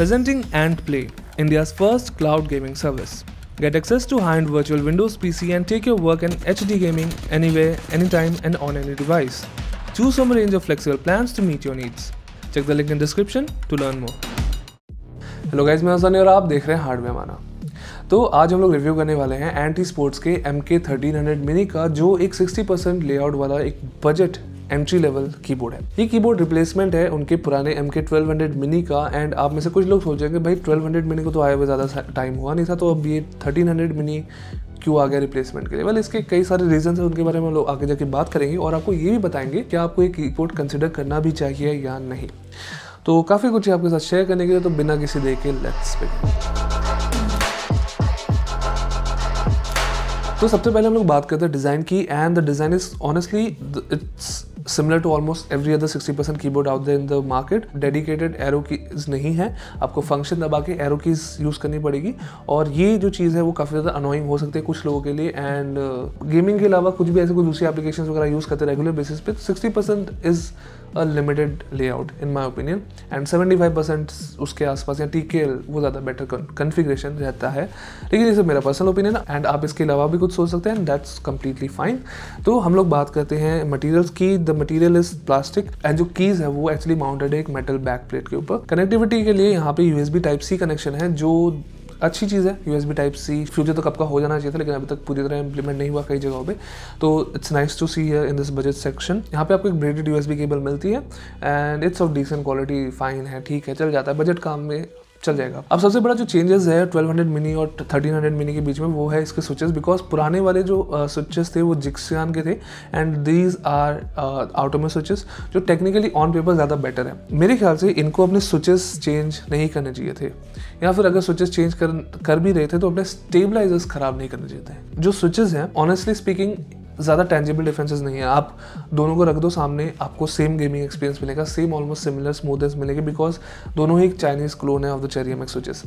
Presenting Ant Play, India's first cloud gaming service. Get access to high-end virtual Windows PC and take your work and HD gaming anywhere, anytime and on any device. Choose from a range of flexible plans to meet your needs. Check the link in description to learn more. Hello guys, मैं हसन और आप देख रहे हैं hardware माना तो आज हम लोग रिव्यू करने वाले हैं एंटी स्पोर्ट्स के M K thirteen hundred mini का जो एक 60% परसेंट लेआउट वाला एक बजट एंट्री लेवल कीबोर्ड है ये कीबोर्ड रिप्लेसमेंट है उनके पुराने M K twelve hundred mini का एंड आप में से कुछ लोग सोचेंगे भाई ट्वेल्व हंड्रेड मिनी को तो आए हुए ज़्यादा टाइम हुआ नहीं था तो अब ये थर्टीन हंड्रेड मिनी क्यों आ गया रिप्लेसमेंट के लिए वेल इसके कई सारे रीजन है उनके बारे में लोग आगे जाके बात करेंगे और आपको ये भी बताएंगे कि आपको ये कीबोर्ड कंसिडर करना भी चाहिए या नहीं तो काफ़ी कुछ है आपके साथ शेयर करने के लिए तो बिना किसी देखे लेट्स पे तो सबसे पहले हम लोग बात करते हैं डिज़ाइन की and the design is honestly it's similar to almost every other sixty key keyboard out in the market dedicated arrow keys नहीं है आपको फंक्शन दबा के एरो कीज यूज़ करनी पड़ेगी और ये जो चीज़ है वो काफ़ी ज़्यादा अनोइंग हो सकती है कुछ लोगों के लिए एंड गेमिंग uh, के अलावा कुछ भी ऐसे कोई दूसरी एप्लीकेशन वगैरह यूज़ करते रेगुलर बेसिस पे sixty percent is a limited layout in my opinion and 75 percent उसके आसपास या टी वो ज़्यादा बेटर कन्फिग्रेशन रहता है लेकिन ये सब मेरा पर्सनल ओपिनियन है एंड आप इसके अलावा भी कुछ सोच सकते हैं दैट्स कम्प्लीटली फाइन तो हम लोग बात करते हैं मटीरियल्स की the material is plastic and जो कीज है वो एक्चुअली माउंटेड है एक मेटल बैक प्लेट के ऊपर कनेक्टिविटी के लिए यहाँ पे यूएसबी टाइप सी कनेक्शन है जो अच्छी चीज़ है बी टाइप सी फ्यूचर तक आपका हो जाना चाहिए था लेकिन अभी तक पूरी तरह इंप्लीमेंट नहीं हुआ कई जगहों पर तो it's nice to see in this budget section यहाँ पे आपको एक ब्रेडेड बी केबल मिलती है and it's of decent quality fine है ठीक है चल जाता है बजट काम में चल जाएगा अब सबसे बड़ा जो चेंजेस है 1200 मिनी और 1300 मिनी के बीच में वो है इसके स्विचेस बिकॉज पुराने वाले जो स्विचेस uh, थे वो जिक्सियान के थे and these are Outemu switches जो टेक्निकली ऑन पेपर ज़्यादा बेटर है मेरे ख्याल से इनको अपने स्विचेस चेंज नहीं करने चाहिए थे या फिर अगर स्विचेस चेंज कर, कर भी रहे थे तो अपने स्टेबलाइजर्स खराब नहीं करने चाहिए थे जो स्विचेस हैं ऑनेस्टली स्पीकिंग ज़्यादा टेंजिबल डिफरेंसेस नहीं है आप दोनों को रख दो सामने आपको सेम गेमिंग एक्सपीरियंस मिलेगा सेम ऑलमोस्ट सिमिलर स्मूथनेस मिलेगी बिकॉज दोनों ही एक चाइनीज़ क्लोन है of the Cherry M switches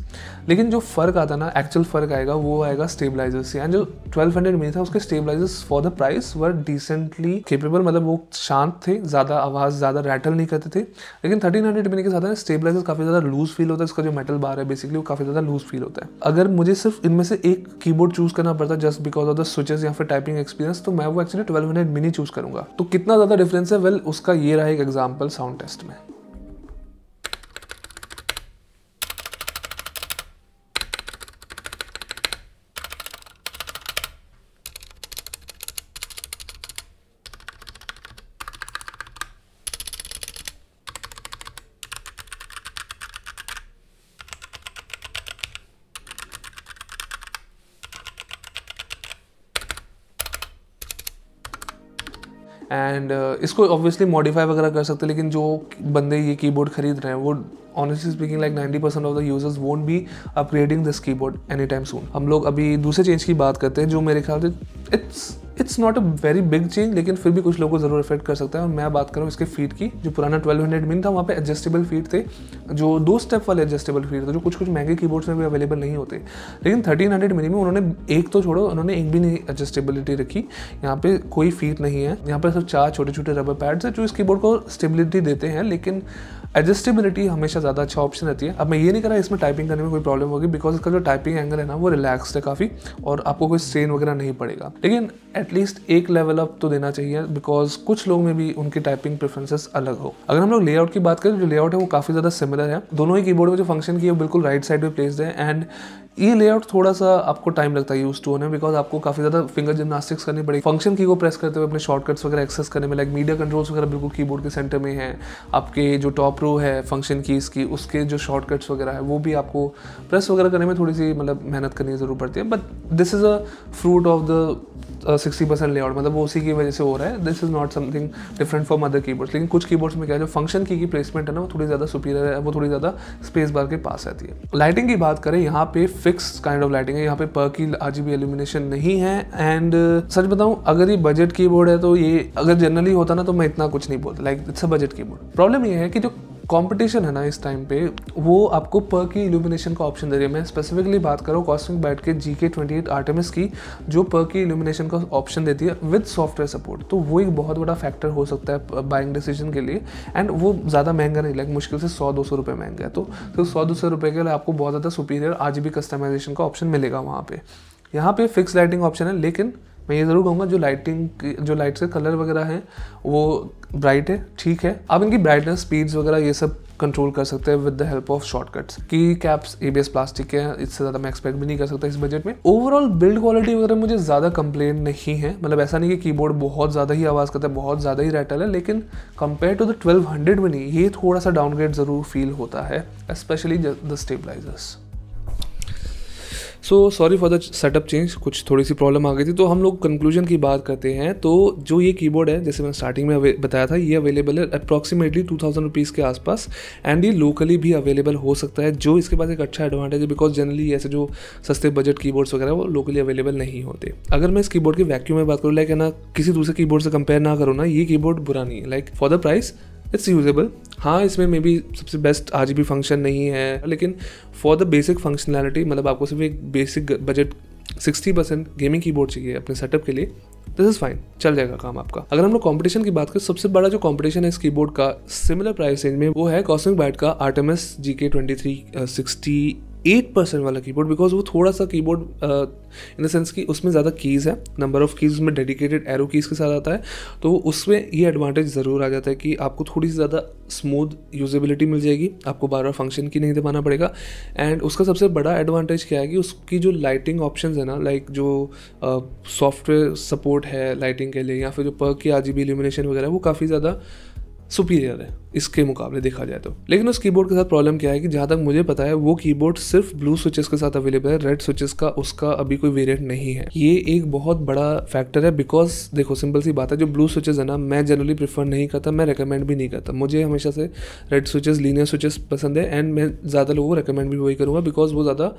लेकिन जो फ़र्क आता ना एक्चुअल फ़र्क आएगा वो आएगा स्टेबलाइजर से एंड जो ट्वेल्व हंड्रेड में था उसके stabilisers for the price were decently capable मतलब वो शांत थे ज़्यादा आवाज़ ज़्यादा रैटल नहीं करते थे लेकिन थर्टीन हंड्रेड मिनी के साथ ना स्टेबलाइजर काफ़ी ज़्यादा लूज फील होता है इसका जो मेटल बार है बेसिकली वो काफ़ी ज़्यादा लूज फील होता है अगर मुझे सिर्फ इनमें से एक कीबोर्ड चूज़ करना पड़ता just because of the switches या फिर टाइपिंग एक्सपीरियंस तो मैं मैं वो actually twelve hundred mini choose करूंगा तो कितना ज़्यादा डिफरेंस है वेल well, उसका ये रहा एक एग्जाम्पल साउंड टेस्ट में एंड uh, इसको ऑब्वियसली मॉडिफाई वगैरह कर सकते हैं लेकिन जो बंदे ये कीबोर्ड खरीद रहे हैं वो honestly speaking like 90 percent of the users won't be upgrading this keyboard any time soon हम लोग अभी दूसरे चेंज की बात करते हैं जो मेरे ख्याल से it's it's not a very big change लेकिन फिर भी कुछ लोगों को जरूर इफेक्ट कर सकता है और मैं बात कर रहा हूँ इसके फीट की जो पुराना 1200 मिन था वहाँ पे एडजस्टेबल फीट थे जो दो स्टेप वाले एडजस्टेबल फीट थे जो कुछ कुछ महंगे कीबोर्ड्स में भी अवेलेबल नहीं होते लेकिन 1300 मिनी में उन्होंने एक तो छोड़ो उन्होंने एक भी नहीं एडजस्टेबिलिटी रखी यहाँ पे कोई फीट नहीं है यहाँ पर सिर्फ चार छोटे छोटे रबर पैड्स हैं जो इस कीबोर्ड को स्टेबिलिटी देते हैं लेकिन एडजस्टेबिलिटी हमेशा ज़्यादा अच्छा ऑप्शन रहती है अब मैं ये नहीं कर रहा इसमें टाइपिंग करने में कोई प्रॉब्लम होगी बिकॉज इसका जो टाइपिंग एंगल है ना वो रिलैक्स है काफ़ी और आपको कोई स्ट्रेन वगैरह नहीं पड़ेगा लेकिन एटलीस्ट एक लेवल अप तो देना चाहिए बिकॉज कुछ लोग में भी उनके टाइपिंग प्रेफरेंसेस अलग हो अगर हम लोग लेआउट की बात करें जो लेआउट है वो काफ़ी ज़्यादा सिमिलर है दोनों ही कीबोर्ड में जो फंक्शन की है बिल्कुल राइट साइड में प्लेस है एंड ये लेआउट थोड़ा सा आपको टाइम लगता है यूज टू होने में बिकॉज आपको काफी ज्यादा फिंगर जिमनास्टिक्स करनी पड़ेगी फंक्शन की को प्रेस करते हुए अपने शॉर्टकट्स वगैरह एक्सेस करने में लाइक मीडिया कंट्रोल्स वगैरह बिल्कुल कीबोर्ड के सेंटर में है आपके जो टॉप रो है फंक्शन कीज की उसके जो शॉर्टकट्स वगैरह है वो भी आपको प्रेस वगैरह करने में थोड़ी सी मतलब मेहनत करनी जरूर पड़ती है but this is a fruit of the sixty percent layout मतलब वो उसी की वजह से हो रहा है this is not something different for other keyboards लेकिन कुछ कीबोर्ड्स में क्या है जो फंक्शन की की प्लेसमेंट है ना वो थोड़ी ज़्यादा सुपीरियर है वो थोड़ी ज़्यादा स्पेस बार के पास आती है लाइटिंग की बात करें यहाँ पे फिक्स काइंड ऑफ लाइटिंग है यहाँ पे पर की आज भी एलिमिनेशन नहीं है एंड uh, सच बताऊँ अगर ये बजट कीबोर्ड है तो ये अगर जनरली होता ना तो मैं इतना कुछ नहीं बोलता like it's a budget keyboard problem ये है कि जो कंपटीशन है ना इस टाइम पे वो आपको पर की इल्यूमिनेशन का ऑप्शन दे रही है मैं स्पेसिफिकली बात करूँ कॉस्मिक बैट के जी के ट्वेंटी एट आर्टेमिस की जो पर की इल्यूमिनेशन का ऑप्शन देती है विद सॉफ्टवेयर सपोर्ट तो वो एक बहुत बड़ा फैक्टर हो सकता है बाइंग डिसीजन के लिए एंड वो ज़्यादा महंगा नहीं लाइक मुश्किल से सौ दो सौ रुपये महंगा है तो सिर्फ तो सौ दो सौ रुपये के लिए आपको बहुत ज़्यादा सुपीरियर आज भी कस्टमाइजेशन का ऑप्शन मिलेगा वहाँ पर यहाँ पे फिक्स लाइटिंग ऑप्शन है लेकिन मैं ये ज़रूर कहूँगा जो लाइटिंग जो लाइट्स के कलर वगैरह हैं वो ब्राइट है ठीक है आप इनकी ब्राइटनेस स्पीड्स वगैरह ये सब कंट्रोल कर सकते हैं with the help of shortcuts keycaps A B S plastic के हैं इससे ज़्यादा मैं एक्सपेक्ट भी नहीं कर सकता इस बजट में ओवरऑल बिल्ड क्वालिटी वगैरह मुझे ज़्यादा कंप्लेन नहीं है मतलब ऐसा नहीं कि कीबोर्ड बहुत ज़्यादा ही आवाज़ करता है बहुत ज़्यादा ही रेटल है लेकिन compare to the twelve hundred में नहीं ये थोड़ा सा डाउनग्रेड ज़रूर फील होता है specially the stabilisers so sorry for the setup change कुछ थोड़ी सी प्रॉब्लम आ गई थी तो हम लोग कंक्लूजन की बात करते हैं तो जो ये कीबोर्ड है जैसे मैंने स्टार्टिंग में बताया था ये अवेलेबल है अप्रॉक्सीमेटली टू थाउजेंड रुपीज़ के आसपास एंड ये लोकली भी अवेलेबल हो सकता है जो इसके पास एक अच्छा एडवांटेज है बिकॉज जनरली ऐसे जो सस्ते बजट कीबोर्ड्स वगैरह वो लोकली अवेलेबल नहीं होते अगर मैं इस कीबोर्ड की वैक्यूम में बात करूँ लाइक है ना किसी दूसरे कीबोर्ड से कंपेयर ना करो ना ये कीबोर्ड बुरा नहीं है like for the price it's usable हाँ इसमें मे बी सबसे बेस्ट आज भी फंक्शन नहीं है लेकिन फॉर द बेसिक फंक्शनैलिटी मतलब आपको सिर्फ एक basic budget sixty percent gaming board चाहिए अपने सेटअप के लिए दिस इज़ फाइन चल जाएगा काम आपका अगर हम लोग कॉम्पिटिशन की बात करें सबसे बड़ा जो कॉम्पिटिशन है इस बोर्ड का सिमिलर प्राइस रेंज में वो है कॉस्मिक बैट का Artemis G K twenty three sixty eight percent वाला कीबोर्ड बिकॉज वो थोड़ा सा कीबोर्ड इन द सेंस कि उसमें ज़्यादा कीज़ है नंबर ऑफ़ कीज़ उसमें डेडिकेटेड एरो कीज़ के साथ आता है तो उसमें ये एडवांटेज ज़रूर आ जाता है कि आपको थोड़ी सी ज़्यादा स्मूथ यूजेबिलिटी मिल जाएगी आपको बार बार फंक्शन की नहीं दबाना पड़ेगा एंड उसका सबसे बड़ा एडवांटेज क्या है कि उसकी जो लाइटिंग ऑप्शन uh, है ना लाइक जो सॉफ्टवेयर सपोर्ट है लाइटिंग के लिए या फिर जो पर्क की आज इल्यूमिनेशन वगैरह वो काफ़ी ज़्यादा सुपीरियर है इसके मुकाबले देखा जाए तो लेकिन उस कीबोर्ड के साथ प्रॉब्लम क्या है कि जहाँ तक मुझे पता है वो कीबोर्ड सिर्फ ब्लू स्विचेस के साथ अवेलेबल है रेड स्विचेस का उसका अभी कोई वेरिएंट नहीं है ये एक बहुत बड़ा फैक्टर है बिकॉज देखो सिंपल सी बात है जो ब्लू स्विचेस है ना मैं जनरली प्रीफर नहीं करता मैं रिकमेंड भी नहीं करता मुझे हमेशा से रेड स्विचेस लीनियर स्विचेस पसंद है एंड मैं ज़्यादा लोगों को रिकमेंड भी वही करूँगा बिकॉज वो ज़्यादा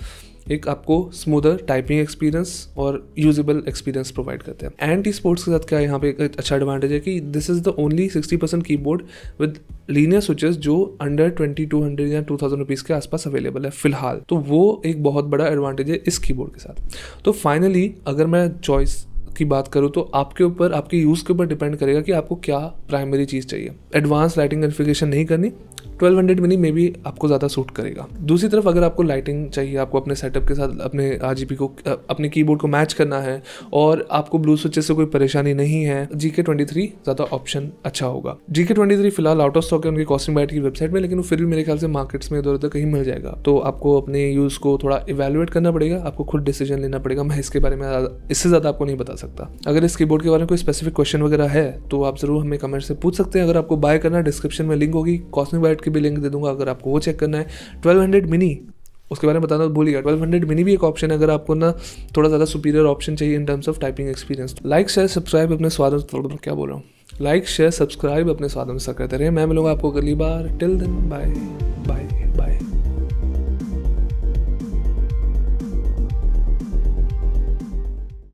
एक आपको स्मूदर टाइपिंग एक्सपीरियंस और यूजेबल एक्सपीरियंस प्रोवाइड करते हैं एंटी स्पोर्ट्स के साथ क्या यहाँ पे एक अच्छा एडवांटेज है कि this is the only sixty percent keyboard with linear switches जो अंडर ट्वेंटी टू हंड्रेड या टू थाउजेंड रुपीज़ के आसपास अवेलेबल है फिलहाल तो वो एक बहुत बड़ा एडवांटेज है इस कीबोर्ड के साथ तो फाइनली अगर मैं चॉइस की बात करूँ तो आपके ऊपर आपके यूज़ के ऊपर डिपेंड करेगा कि आपको क्या प्राइमरी चीज़ चाहिए एडवांस लाइटिंग कन्फिगेशन नहीं करनी 1200 हंड्रेड मिनी मे भी आपको ज़्यादा सूट करेगा दूसरी तरफ अगर आपको लाइटिंग चाहिए आपको अपने सेटअप के साथ अपने आर को अपने की को मैच करना है और आपको ब्लू स्विचेस से कोई परेशानी नहीं है जी के ट्वेंटी थ्री ज़्यादा ऑप्शन अच्छा होगा जी के ट्वेंटी थ्री फिलहाल आउट ऑफ स्टॉक है उनके कॉस्टिंग बैट की वेबसाइट में लेकिन फिर भी मेरे ख्याल से मार्केट्स में इधर उधर कहीं मिल जाएगा तो आपको अपने यूज़ को थोड़ा इवेलुएट करना पड़ेगा आपको खुद डिसीजन लेना पड़ेगा मैं इसके बारे में इससे ज़्यादा आपको नहीं बता सकता सकता अगर इस कीबोर्ड के बारे में कोई स्पेसिफिक क्वेश्चन वगैरह है तो आप जरूर हमें कमेंट से पूछ सकते हैं अगर आपको बाय करना डिस्क्रिप्शन में लिंक होगी कॉस्मिक बाइट की भी लिंक दे दूंगा अगर आपको वो चेक करना है ट्वेल्व हंड्रेड मिनी उसके बारे में बताना तो गया ट्वेल्व हंड्रेड मिनी भी एक ऑप्शन है अगर आपको ना थोड़ा ज़्यादा सुपीरियर ऑप्शन चाहिए in terms of typing experience like share subscribe अपने स्वाद क्या बोल रहा हूँ लाइक शेयर सब्सक्राइब अपने स्वाद अनुसार करते रहे मैं मिलूंगा आपको अगली बार टिल दिन बाय बाय